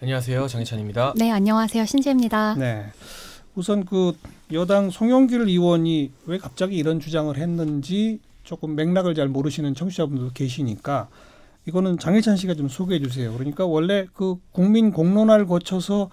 안녕하세요. 장희찬입니다 네, 안녕하세요. 신지입니다. 네. 우선 그 여당 송영길 의원이 왜 갑자기 이런 주장을 했는지 조금 맥락을 잘 모르시는 청취자분들도 계시니까 이거는 장희찬 씨가 좀 소개해 주세요. 그러니까 원래 그 국민 공론화를 거쳐서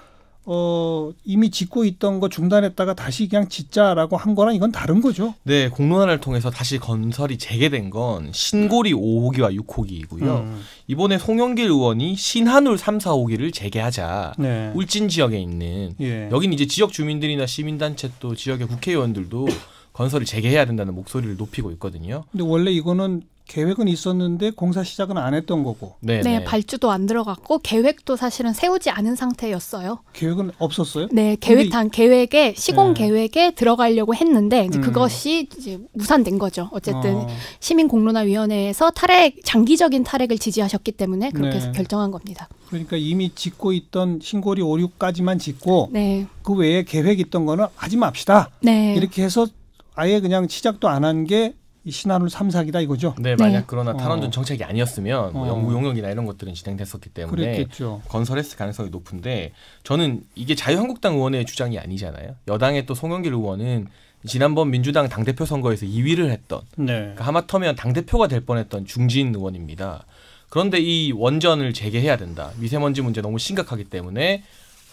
어, 이미 짓고 있던 거 중단했다가 다시 그냥 짓자라고 한 거랑 이건 다른 거죠. 네, 공론화를 통해서 다시 건설이 재개된 건 신고리 5호기와 6호기이고요. 음. 이번에 송영길 의원이 신한울 3, 4호기를 재개하자. 네. 울진 지역에 있는 예. 여긴 이제 지역 주민들이나 시민단체 또 지역의 국회의원들도 건설을 재개해야 된다는 목소리를 높이고 있거든요. 근데 원래 이거는 계획은 있었는데 공사 시작은 안 했던 거고. 네, 네, 네, 발주도 안 들어갔고 계획도 사실은 세우지 않은 상태였어요. 계획은 없었어요? 네, 계획 단 계획에 시공 네. 계획에 들어가려고 했는데 이제 음. 그것이 이제 무산된 거죠. 어쨌든 어. 아. 시민 공론화 위원회에서 탈핵 장기적인 탈핵을 지지하셨기 때문에 그렇게 네. 결정한 겁니다. 그러니까 이미 짓고 있던 신고리 오류까지만 짓고 네. 그 외에 계획 있던 거는 하지 맙시다. 네. 이렇게 해서 아예 그냥 시작도 안한게 이 신한울 삼사기다 이거죠. 네, 만약 네. 그러나 탈원전 어. 정책이 아니었으면 뭐 연구 어. 용역이나 이런 것들은 진행됐었기 때문에 그랬겠죠. 건설했을 가능성이 높은데 저는 이게 자유한국당 의원의 주장이 아니잖아요. 여당의 또 송영길 의원은 지난번 민주당 당대표 선거에서 2위를 했던 네. 그 하마터면 당대표가 될 뻔했던 중진 의원입니다. 그런데 이 원전을 재개해야 된다. 미세먼지 문제 너무 심각하기 때문에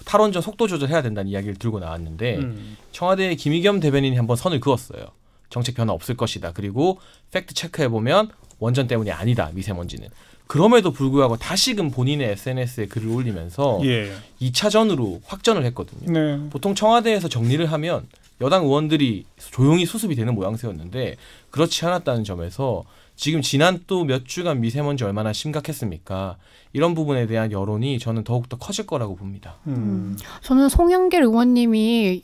탈원전 속도 조절해야 된다는 이야기를 들고 나왔는데 음. 청와대의 김의겸 대변인이 한번 선을 그었어요. 정책 변화 없을 것이다. 그리고 팩트 체크해 보면 원전 때문이 아니다. 미세먼지는. 그럼에도 불구하고 다시금 본인의 SNS에 글을 올리면서 예. 2차전으로 확전을 했거든요. 네. 보통 청와대에서 정리를 하면 여당 의원들이 조용히 수습이 되는 모양새였는데 그렇지 않았다는 점에서 지금 지난 또 몇 주간 미세먼지 얼마나 심각했습니까? 이런 부분에 대한 여론이 저는 더욱더 커질 거라고 봅니다. 음. 음. 저는 송영길 의원님이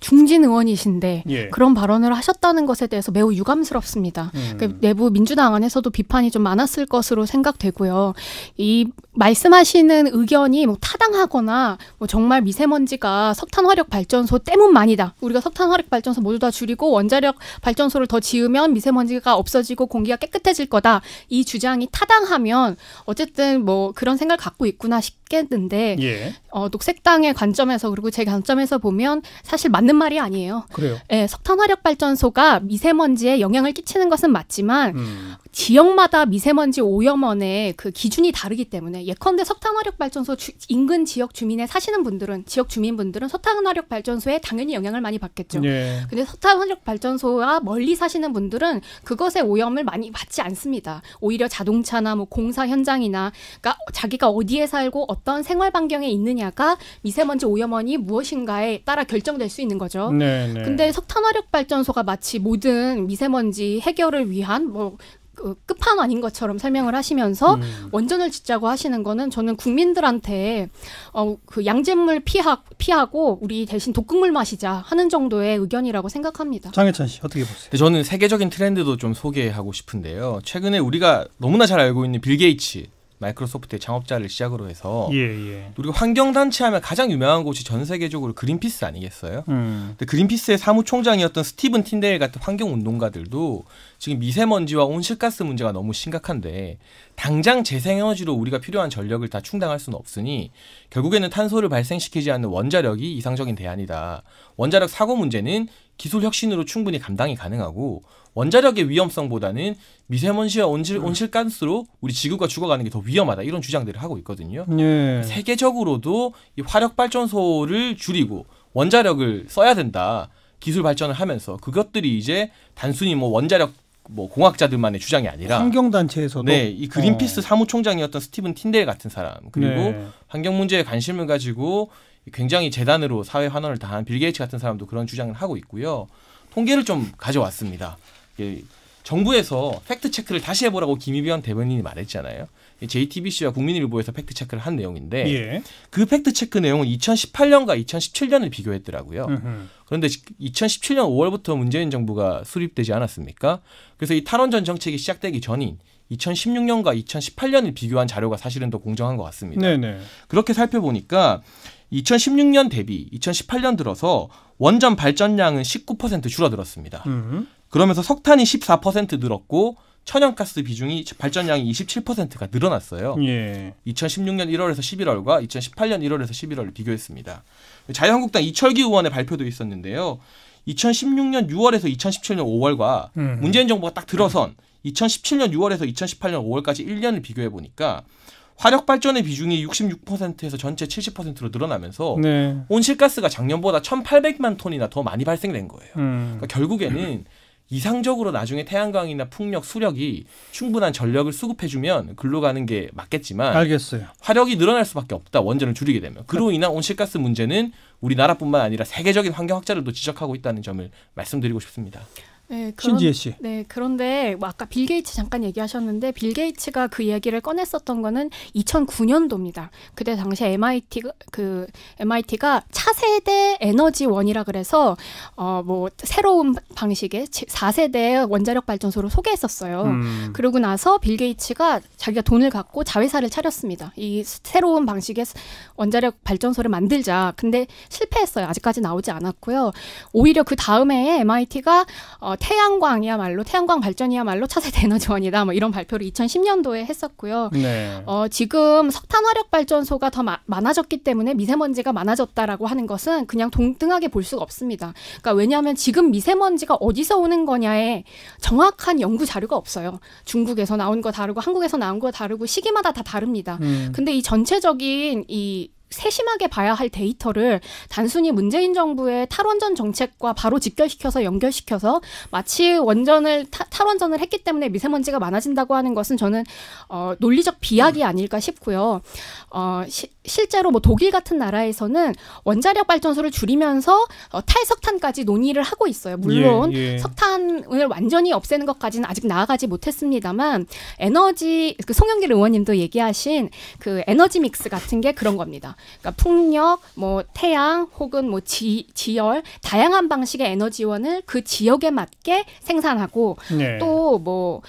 중진 의원이신데 예. 그런 발언을 하셨다는 것에 대해서 매우 유감스럽습니다. 음. 그러니까 내부 민주당 안에서도 비판이 좀 많았을 것으로 생각되고요. 이 말씀하시는 의견이 뭐 타당하거나 뭐 정말 미세먼지가 석탄 화력 발전소 때문만이다. 우리가 석탄 화력 발전소 모두 다 줄이고 원자력 발전소를 더 지으면 미세먼지가 없어지고 공기가 깨끗 해 깨끗해질 거다. 이 주장이 타당하면 어쨌든 뭐 그런 생각을 갖고 있구나 싶 했는데 예. 어, 녹색당의 관점에서 그리고 제 관점에서 보면 사실 맞는 말이 아니에요. 그래요. 예, 석탄 화력 발전소가 미세먼지에 영향을 끼치는 것은 맞지만 음. 지역마다 미세먼지 오염원의 그 기준이 다르기 때문에 예컨대 석탄화력 발전소 주, 인근 지역 주민에 사시는 분들은 지역 주민분들은 석탄화력 발전소에 당연히 영향을 많이 받겠죠. 예. 근데 석탄화력 발전소와 멀리 사시는 분들은 그것의 오염을 많이 받지 않습니다. 오히려 자동차나 뭐 공사 현장이나 그러니까 자기가 어디에 살고 어떤 생활 반경에 있느냐가 미세먼지 오염원이 무엇인가에 따라 결정될 수 있는 거죠. 네, 네. 근데 석탄화력 발전소가 마치 모든 미세먼지 해결을 위한 뭐그 끝판왕인 것처럼 설명을 하시면서 음. 원전을 짓자고 하시는 거는 저는 국민들한테 어, 그 양잿물 피하, 피하고 우리 대신 독극물 마시자 하는 정도의 의견이라고 생각합니다. 장혜찬 씨 어떻게 보세요? 저는 세계적인 트렌드도 좀 소개하고 싶은데요. 최근에 우리가 너무나 잘 알고 있는 빌 게이츠 마이크로소프트의 창업자를 시작으로 해서 예, 예. 우리가 환경단체 하면 가장 유명한 곳이 전 세계적으로 그린피스 아니겠어요? 음. 근데 그린피스의 사무총장이었던 스티븐 틴데일 같은 환경운동가들도 지금 미세먼지와 온실가스 문제가 너무 심각한데 당장 재생에너지로 우리가 필요한 전력을 다 충당할 수는 없으니 결국에는 탄소를 발생시키지 않는 원자력이 이상적인 대안이다. 원자력 사고 문제는 기술 혁신으로 충분히 감당이 가능하고 원자력의 위험성보다는 미세먼지와 온실, 온실가스로 우리 지구가 죽어가는 게 더 위험하다 이런 주장들을 하고 있거든요. 예. 세계적으로도 이 화력 발전소를 줄이고 원자력을 써야 된다. 기술 발전을 하면서 그것들이 이제 단순히 뭐 원자력 뭐 공학자들만의 주장이 아니라 환경 단체에서도 네, 이 그린피스 어. 사무총장이었던 스티븐 틴델 같은 사람 그리고 네. 환경 문제에 관심을 가지고 굉장히 재단으로 사회 환원을 다한 빌 게이츠 같은 사람도 그런 주장을 하고 있고요. 통계를 좀 가져왔습니다. 정부에서 팩트 체크를 다시 해보라고 김희변 대변인이 말했잖아요. JTBC와 국민일보에서 팩트 체크를 한 내용인데 예. 그 팩트 체크 내용은 2018년과 2017년을 비교했더라고요. 으흠. 그런데 2017년 5월부터 문재인 정부가 수립되지 않았습니까? 그래서 이 탄원전 정책이 시작되기 전인 2016년과 2018년을 비교한 자료가 사실은 더 공정한 것 같습니다. 네네. 그렇게 살펴보니까 2016년 대비 2018년 들어서 원전 발전량은 19% 줄어들었습니다. 으흠. 음. 그러면서 석탄이 14% 늘었고 천연가스 비중이 발전량이 27%가 늘어났어요. 예. 2016년 1월에서 11월과 2018년 1월에서 11월을 비교했습니다. 자유한국당 이철기 의원의 발표도 있었는데요. 2016년 6월에서 2017년 5월과 음. 문재인 정부가 딱 들어선 2017년 6월에서 2018년 5월까지 1년을 비교해 보니까 화력 발전의 비중이 66%에서 전체 70%로 늘어나면서 네. 온실가스가 작년보다 1,800만 톤이나 더 많이 발생된 거예요. 음. 그러니까 결국에는 이상적으로 나중에 태양광이나 풍력, 수력이 충분한 전력을 수급해주면 글로 가는 게 맞겠지만 알겠어요. 화력이 늘어날 수밖에 없다. 원전을 줄이게 되면 그로 네. 인한 온실가스 문제는 우리나라뿐만 아니라 세계적인 환경 학자들도 지적하고 있다는 점을 말씀드리고 싶습니다. 네, 그런, 신지혜 씨. 네, 그런데 뭐 아까 빌 게이츠 잠깐 얘기하셨는데 빌 게이츠가 그 얘기를 꺼냈었던 거는 2009년도입니다. 그때 당시 MIT 그 MIT가 차세대 에너지원이라 그래서 어뭐 새로운 방식의 4세대 원자력 발전소를 소개했었어요. 음. 그러고 나서 빌 게이츠가 자기가 돈을 갖고 자회사를 차렸습니다. 이 새로운 방식의 원자력 발전소를 만들자. 근데 실패했어요. 아직까지 나오지 않았고요. 오히려 그 다음에 MIT가 어 태양광이야말로 태양광 발전이야말로 차세대 에너지원이다 뭐 이런 발표를 2010년도에 했었고요. 네. 어, 지금 석탄 화력 발전소가 더 마, 많아졌기 때문에 미세먼지가 많아졌다라고 하는 것은 그냥 동등하게 볼 수가 없습니다. 그러니까 왜냐하면 지금 미세먼지가 어디서 오는 거냐에 정확한 연구 자료가 없어요. 중국에서 나온 거 다르고 한국에서 나온 거 다르고 시기마다 다 다릅니다. 음. 근데 이 전체적인 이 세심하게 봐야 할 데이터를 단순히 문재인 정부의 탈원전 정책과 바로 직결시켜서 연결시켜서 마치 원전을 타, 탈원전을 했기 때문에 미세먼지가 많아진다고 하는 것은 저는 어, 논리적 비약이 아닐까 싶고요. 어, 시, 실제로 뭐 독일 같은 나라에서는 원자력 발전소를 줄이면서 어, 탈석탄까지 논의를 하고 있어요. 예, 물론 예, 예. 석탄을 완전히 없애는 것까지는 아직 나아가지 못했습니다만 에너지 그 송영길 의원님도 얘기하신 그 에너지 믹스 같은 게 그런 겁니다. 그러니까 풍력, 뭐 태양 혹은 뭐 지, 지열 다양한 방식의 에너지원을 그 지역에 맞게 생산하고 네. 또뭐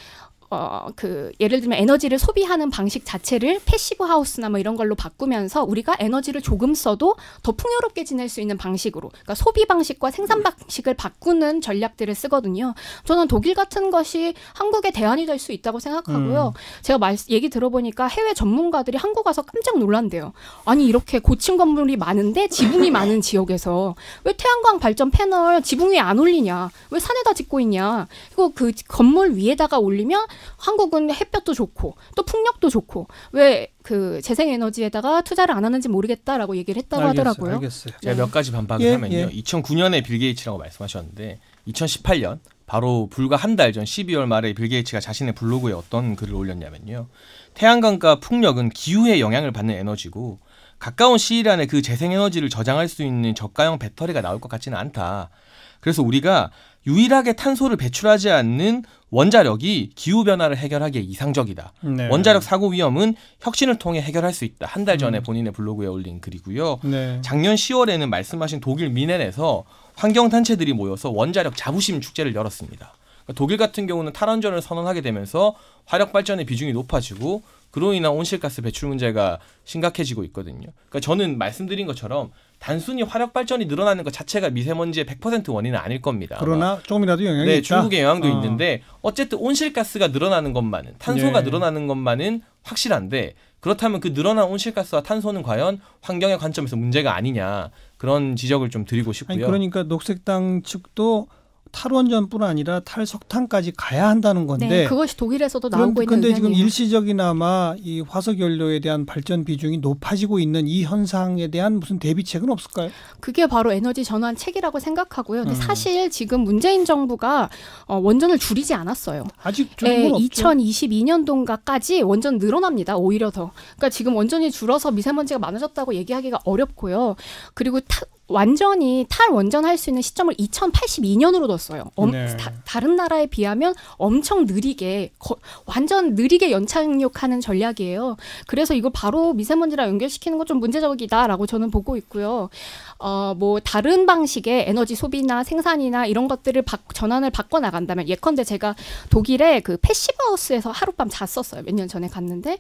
어, 그 예를 들면 에너지를 소비하는 방식 자체를 패시브 하우스나 뭐 이런 걸로 바꾸면서 우리가 에너지를 조금 써도 더 풍요롭게 지낼 수 있는 방식으로 그러니까 소비 방식과 생산 네. 방식을 바꾸는 전략들을 쓰거든요. 저는 독일 같은 것이 한국의 대안이 될 수 있다고 생각하고요. 음. 제가 말 얘기 들어보니까 해외 전문가들이 한국 와서 깜짝 놀란대요. 아니 이렇게 고층 건물이 많은데 지붕이 많은 지역에서 왜 태양광 발전 패널 지붕 위에 안 올리냐? 왜 산에다 짓고 있냐? 그리고 그 건물 위에다가 올리면 한국은 햇볕도 좋고 또 풍력도 좋고 왜 그 재생에너지에다가 투자를 안 하는지 모르겠다라고 얘기를 했다고 알겠어요, 하더라고요. 알겠어요. 네. 제가 네. 몇 가지 반박을 예, 하면요. 예. 2009년에 빌 게이츠라고 말씀하셨는데 2018년 바로 불과 한 달 전 12월 말에 빌 게이츠가 자신의 블로그에 어떤 글을 올렸냐면요. 태양광과 풍력은 기후에 영향을 받는 에너지고 가까운 시일 안에 그 재생에너지를 저장할 수 있는 저가형 배터리가 나올 것 같지는 않다. 그래서 우리가 유일하게 탄소를 배출하지 않는 원자력이 기후 변화를 해결하기에 이상적이다. 네. 원자력 사고 위험은 혁신을 통해 해결할 수 있다. 한 달 전에 음. 본인의 블로그에 올린 글이고요. 네. 작년 10월에는 말씀하신 독일 미넨에서 환경 단체들이 모여서 원자력 자부심 축제를 열었습니다. 그러니까 독일 같은 경우는 탈원전을 선언하게 되면서 화력 발전의 비중이 높아지고 그로 인한 온실가스 배출 문제가 심각해지고 있거든요. 그러니까 저는 말씀드린 것처럼 단순히 화력 발전이 늘어나는 것 자체가 미세먼지의 100% 원인은 아닐 겁니다. 그러나 조금이라도 영향이 네, 있다. 중국의 영향도 어. 있는데 어쨌든 온실가스가 늘어나는 것만은 탄소가 예. 늘어나는 것만은 확실한데 그렇다면 그 늘어난 온실가스와 탄소는 과연 환경의 관점에서 문제가 아니냐 그런 지적을 좀 드리고 싶고요. 아니, 그러니까 녹색당 측도 탈원전뿐 아니라 탈석탄까지 가야 한다는 건데 네, 그것이 독일에서도 나오고 있는 그런데 지금 일시적이나마 이 화석 연료에 대한 발전 비중이 높아지고 있는 이 현상에 대한 무슨 대비책은 없을까요? 그게 바로 에너지 전환책이라고 생각하고요. 근데 음. 사실 지금 문재인 정부가 어, 원전을 줄이지 않았어요. 아직 줄인 건 에, 예, 2022년도인가까지 원전 늘어납니다. 오히려 더. 그러니까 지금 원전이 줄어서 미세먼지가 많아졌다고 얘기하기가 어렵고요. 그리고 타, 완전히 탈원전할 수 있는 시점을 2082년으로 뒀어요. 엄, 네. 다, 른 나라에 비하면 엄청 느리게 거, 완전 느리게 연착륙하는 전략이에요. 그래서 이거 바로 미세먼지랑 연결시키는 건좀 문제적이다라고 저는 보고 있고요. 어, 뭐 다른 방식의 에너지 소비나 생산이나 이런 것들을 바, 전환을 바꿔 나간다면 예컨대 제가 독일의 그 패시브하우스에서 하룻밤 잤었어요. 몇 년 전에 갔는데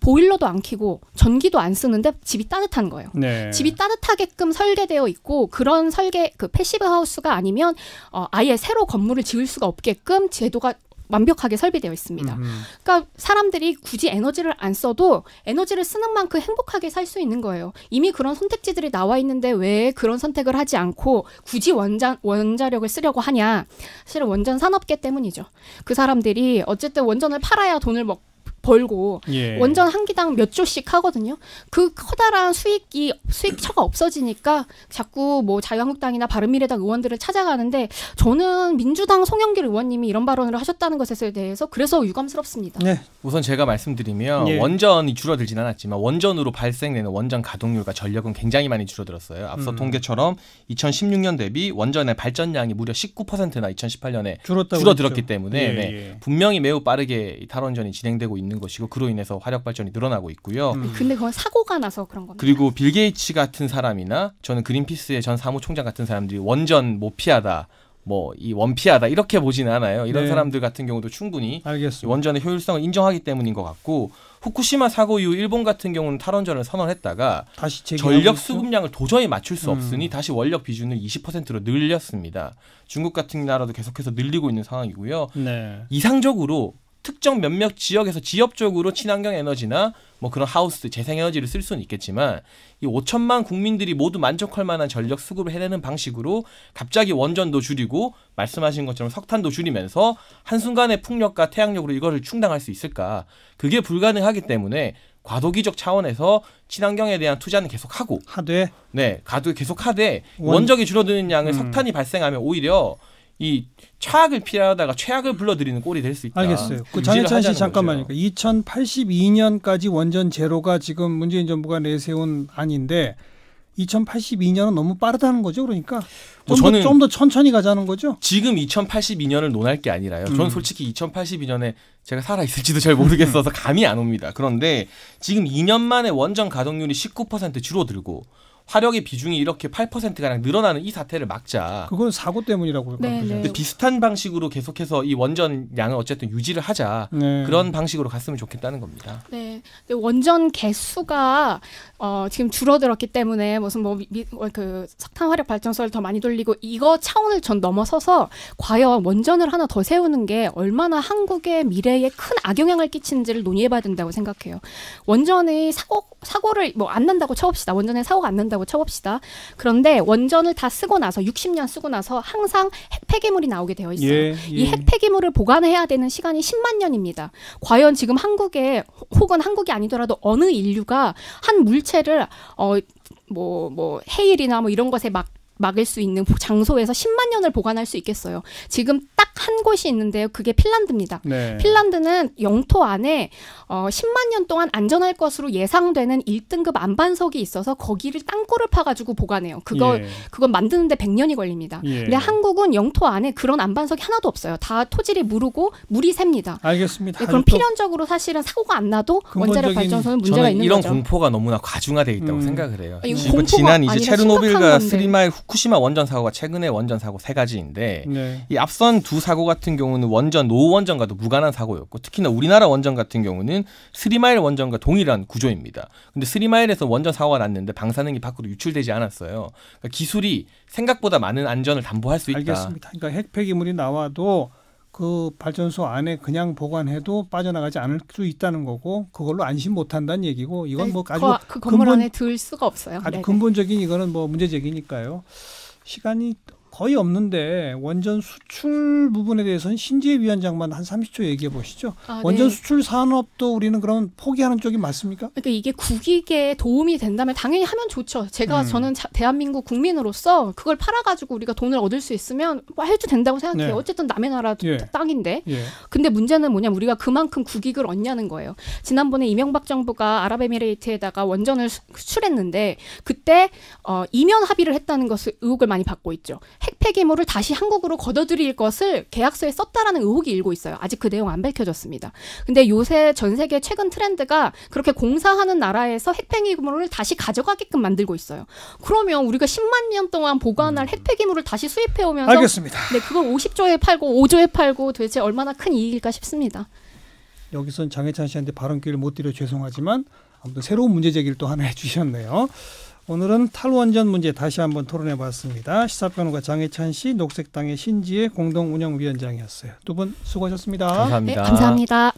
보일러도 안 켜고 전기도 안 쓰는데 집이 따뜻한 거예요. 네. 집이 따뜻하게끔 설계되어 있고 그런 설계 그 패시브 하우스가 아니면 어, 아예 새로 건물을 지을 수가 없게끔 제도가 완벽하게 설비되어 있습니다. 음 그러니까 사람들이 굳이 에너지를 안 써도 에너지를 쓰는 만큼 행복하게 살 수 있는 거예요. 이미 그런 선택지들이 나와 있는데 왜 그런 선택을 하지 않고 굳이 원자, 원자력을 쓰려고 하냐? 사실 원전 산업계 때문이죠. 그 사람들이 어쨌든 원전을 팔아야 돈을 먹고 벌고 예. 원전 한 기당 몇 조씩 하거든요. 그 커다란 수익이 수익처가 없어지니까 자꾸 뭐 자유한국당이나 바른미래당 의원들을 찾아가는데 저는 민주당 송영길 의원님이 이런 발언을 하셨다는 것에 대해서 그래서 유감스럽습니다. 네. 우선 제가 말씀드리면 예. 원전이 줄어들진 않았지만 원전으로 발생되는 원전 가동률과 전력은 굉장히 많이 줄어들었어요. 앞서 음. 통계처럼 2016년 대비 원전의 발전량이 무려 19%나 2018년에 줄어들었기 그랬죠. 때문에 예, 네. 예. 분명히 매우 빠르게 탈원전이 진행되고 있는 있는 것이고 그로 인해서 화력 발전이 늘어나고 있고요. 음. 근데 그건 사고가 나서 그런 겁니다. 그리고 빌 게이츠 같은 사람이나 저는 그린피스의 전 사무총장 같은 사람들이 원전 모피하다 뭐 뭐이 원피하다 이렇게 보지는 않아요. 이런 네. 사람들 같은 경우도 충분히 알겠습니다. 원전의 효율성을 인정하기 때문인 것 같고 후쿠시마 사고 이후 일본 같은 경우는 탈원전을 선언했다가 다시 전력 수급량을 도저히 맞출 수 음. 없으니 다시 원력 비중을 20%로 늘렸습니다. 중국 같은 나라도 계속해서 늘리고 있는 상황이고요. 네. 이상적으로 특정 몇몇 지역에서 지역적으로 친환경 에너지나 뭐 그런 하우스 재생 에너지를 쓸 수는 있겠지만 이 5천만 국민들이 모두 만족할 만한 전력 수급을 해내는 방식으로 갑자기 원전도 줄이고 말씀하신 것처럼 석탄도 줄이면서 한순간에 풍력과 태양력으로 이거를 충당할 수 있을까? 그게 불가능하기 때문에 과도기적 차원에서 친환경에 대한 투자는 계속하고 하되 네, 가도 계속하되 원... 원적이 줄어드는 양을 음. 석탄이 발생하면 오히려 이최악을 피하다가 최악을 불러들이는 꼴이 될 수 있다. 알겠어요. 그, 그 장혜찬 씨 잠깐만요. 거죠. 2082년까지 원전 제로가 지금 문재인 정부가 내세운 안인데 2082년은 너무 빠르다는 거죠. 그러니까 뭐 저는 좀더 천천히 가자는 거죠. 지금 2082년을 논할 게 아니라요. 음. 저는 솔직히 2082년에 제가 살아 있을지도 잘 모르겠어서 감이 안 옵니다. 그런데 지금 2년 만에 원전 가동률이 19% 줄어들고 화력의 비중이 이렇게 8%가량 늘어나는 이 사태를 막자. 그건 사고 때문이라고 네, 네. 근데 비슷한 방식으로 계속해서 이 원전 양을 어쨌든 유지를 하자. 네. 그런 방식으로 갔으면 좋겠다는 겁니다. 네. 원전 개수가 어, 지금 줄어들었기 때문에 무슨 뭐그 어, 석탄 화력 발전소를 더 많이 돌리고 이거 차원을 전 넘어서서 과연 원전을 하나 더 세우는 게 얼마나 한국의 미래에 큰 악영향을 끼치는지를 논의해 봐야 된다고 생각해요. 원전의 사고 사고를 뭐 안 난다고 쳐봅시다. 원전의 사고가 안 난다고 된다고 쳐봅시다. 그런데 원전을 다 쓰고 나서 60년 쓰고 나서 항상 핵폐기물이 나오게 되어 있어요. 예, 예. 이 핵폐기물을 보관해야 되는 시간이 10만 년입니다. 과연 지금 한국에 혹은 한국이 아니더라도 어느 인류가 한 물체를 어 뭐뭐 뭐 해일이나 뭐 이런 것에 막 막을 수 있는 장소에서 10만 년을 보관할 수 있겠어요. 지금 한 곳이 있는데요. 그게 핀란드입니다. 네. 핀란드는 영토 안에 어, 10만 년 동안 안전할 것으로 예상되는 1등급 안반석이 있어서 거기를 땅굴을 파가지고 보관해요. 그걸 예. 그건 만드는데 100년이 걸립니다. 예. 근데 한국은 영토 안에 그런 안반석이 하나도 없어요. 다 토질이 무르고 물이 샙니다 알겠습니다. 네, 그럼 필연적으로 사실은 사고가 안 나도 원자력 발전소는 문제가 있는 이런 거죠. 이런 공포가 너무나 과중화돼 있다고 음. 생각을 해요. 음. 공포가 지난 이제 체르노빌과 스리마의 후쿠시마 원전 사고가 최근에 원전 사고 세 가지인데 네. 이 앞선 두 사고 사고 같은 경우는 원전, 노후 원전과도 무관한 사고였고 특히나 우리나라 원전 같은 경우는 스리마일 원전과 동일한 구조입니다. 근데 스리마일에서 원전 사고가 났는데 방사능이 밖으로 유출되지 않았어요. 그러니까 기술이 생각보다 많은 안전을 담보할 수 있다. 알겠습니다. 그러니까 핵 폐기물이 나와도 그 발전소 안에 그냥 보관해도 빠져나가지 않을 수 있다는 거고 그걸로 안심 못 한다는 얘기고 이건 네, 뭐 아주 그, 그 건물 근본, 안에 들 수가 없어요. 아주 네네. 네. 근본적인 이거는 뭐 문제 제기니까요. 시간이 거의 없는데 원전 수출 부분에 대해서는 신재혜 위원장만 한 30초 얘기해 보시죠. 아, 네. 원전 수출 산업도 우리는 그럼 포기하는 쪽이 맞습니까? 그러니까 이게 국익에 도움이 된다면 당연히 하면 좋죠. 제가 음. 저는 자, 대한민국 국민으로서 그걸 팔아가지고 우리가 돈을 얻을 수 있으면 뭐 해도 된다고 생각해요. 네. 어쨌든 남의 나라 예. 땅인데. 예. 근데 문제는 뭐냐 면 우리가 그만큼 국익을 얻냐는 거예요. 지난번에 이명박 정부가 아랍에미레이트에다가 원전을 수출했는데 그때 어, 이면 합의를 했다는 것을 의혹을 많이 받고 있죠. 핵폐기 물을 다시 한국으로 걷어들일 것을 계약서에 썼다라는 의혹이 일고 있어요. 아직 그 내용 안 밝혀졌습니다. 근데 요새 전 세계 최근 트렌드가 그렇게 공사하는 나라에서 핵폐기물을 다시 가져가게끔 만들고 있어요. 그러면 우리가 10만 년 동안 보관할 음. 핵폐기물을 다시 수입해 오면서 알겠습니다. 네, 그걸 50조에 팔고 5조에 팔고 도대체 얼마나 큰 이익일까 싶습니다. 여기선 장혜찬 씨한테 발언기를 못 드려 죄송하지만 아무튼 새로운 문제 제기를 또 하나 해주셨네요. 오늘은 탈원전 문제 다시 한번 토론해 봤습니다. 시사평론가 장혜찬 씨, 녹색당의 신지혜 공동운영위원장이었어요. 두 분 수고하셨습니다. 감사합니다. 네, 감사합니다.